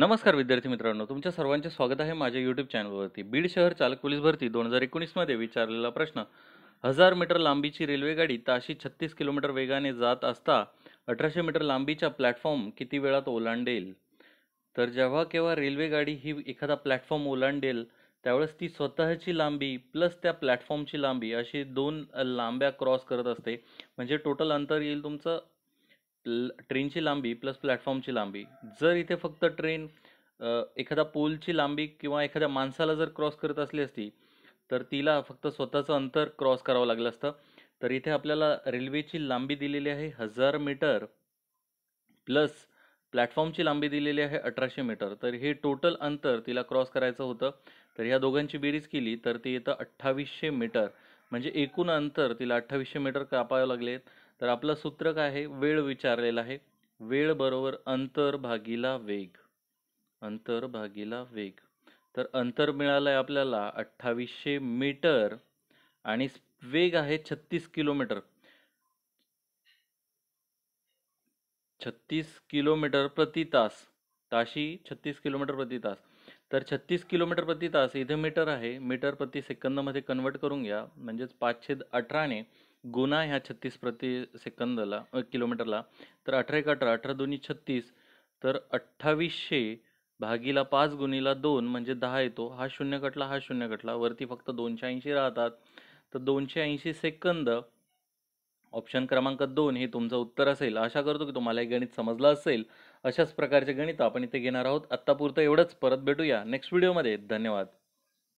नमस्कार विद्यार्थी मित्रांनो तुमच्या सर्वांचे स्वागत आहे माझ्या यूट्यूब चॅनलवरती बीड शहर चालक पोलीस भरती दोन हजार एकोणीसमध्ये विचारलेला प्रश्न हजार मीटर लांबीची रेल्वेगाडी ताशी छत्तीस किलोमीटर वेगाने जात असता अठराशे मीटर लांबीचा प्लॅटफॉर्म किती वेळात ओलांडेल तर जेव्हा केव्हा रेल्वेगाडी ही एखादा प्लॅटफॉर्म ओलांडेल त्यावेळेस ती स्वतःची लांबी प्लस त्या प्लॅटफॉर्मची लांबी अशी दोन लांब्या क्रॉस करत असते म्हणजे टोटल अंतर येईल तुमचं ट्रेनची लांबी प्लस प्लॅटफॉर्मची लांबी जर इथे फक्त ट्रेन एखादा पोलची लांबी किंवा एखाद्या माणसाला जर क्रॉस करत असली असती तर तिला फक्त स्वतःचं अंतर क्रॉस करावं लागलं असतं तर इथे आपल्याला रेल्वेची लांबी दिलेली आहे हजार मीटर प्लस प्लॅटफॉर्मची लांबी दिलेली आहे अठराशे मीटर तर हे टोटल अंतर तिला क्रॉस करायचं होतं तर ह्या दोघांची बेरीज केली तर ती येतं अठ्ठावीसशे मीटर म्हणजे एकूण अंतर तिला अठ्ठावीसशे मीटर कापावं लागले तर आपलं सूत्र काय आहे वेळ विचारलेला आहे वेळ बरोबर अंतर भागीला वेग अंतर भागीला वेग तर अंतर मिळालं आहे आपल्याला अठ्ठावीसशे मीटर आणि वेग आहे छत्तीस किलोमीटर छत्तीस किलोमीटर प्रति तास ताशी छत्तीस किलोमीटर प्रति तास तर छत्तीस किलोमीटर प्रति तास इथे मीटर आहे मीटर प्रति सेकंदमध्ये कन्वर्ट करून घ्या म्हणजेच पाचशे अठराने गुना ह्या छत्तीस प्रति सेकंदला किलोमीटरला तर अठरा एक अठरा अठरा दोन्ही छत्तीस तर अठ्ठावीसशे भागीला पाच गुणीला दोन म्हणजे दहा येतो हा शून्य कटला हा शून्य कटला वरती फक्त दोनशे ऐंशी राहतात तर दोनशे ऐंशी सेकंद ऑप्शन क्रमांक दोन हे तुमचं उत्तर असेल आशा करतो की तुम्हाला हे गणित समजलं असेल अशाच प्रकारचे गणित आपण इथे घेणार आहोत आत्तापुरतं एवढंच परत भेटूया नेक्स्ट व्हिडिओमध्ये धन्यवाद